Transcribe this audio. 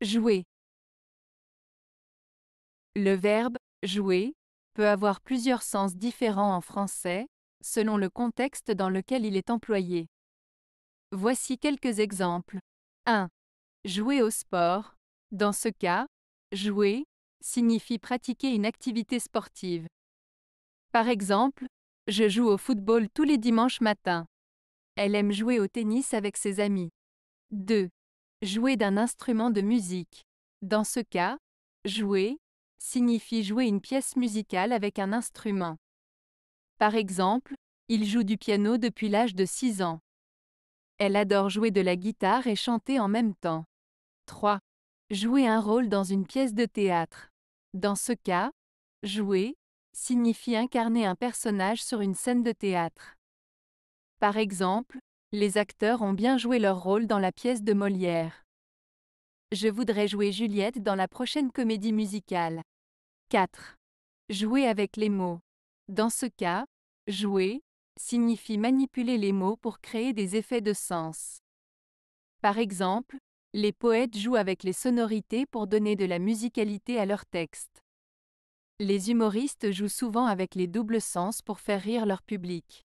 Jouer. Le verbe jouer peut avoir plusieurs sens différents en français, selon le contexte dans lequel il est employé. Voici quelques exemples. 1. Jouer au sport. Dans ce cas, jouer signifie pratiquer une activité sportive. Par exemple, je joue au football tous les dimanches matins. Elle aime jouer au tennis avec ses amis. 2. Jouer d'un instrument de musique. Dans ce cas, jouer signifie jouer une pièce musicale avec un instrument. Par exemple, il joue du piano depuis l'âge de 6 ans. Elle adore jouer de la guitare et chanter en même temps. 3. Jouer un rôle dans une pièce de théâtre. Dans ce cas, jouer signifie incarner un personnage sur une scène de théâtre. Par exemple, les acteurs ont bien joué leur rôle dans la pièce de Molière. Je voudrais jouer Juliette dans la prochaine comédie musicale. 4. Jouer avec les mots. Dans ce cas, jouer signifie manipuler les mots pour créer des effets de sens. Par exemple, les poètes jouent avec les sonorités pour donner de la musicalité à leurs textes. Les humoristes jouent souvent avec les doubles sens pour faire rire leur public.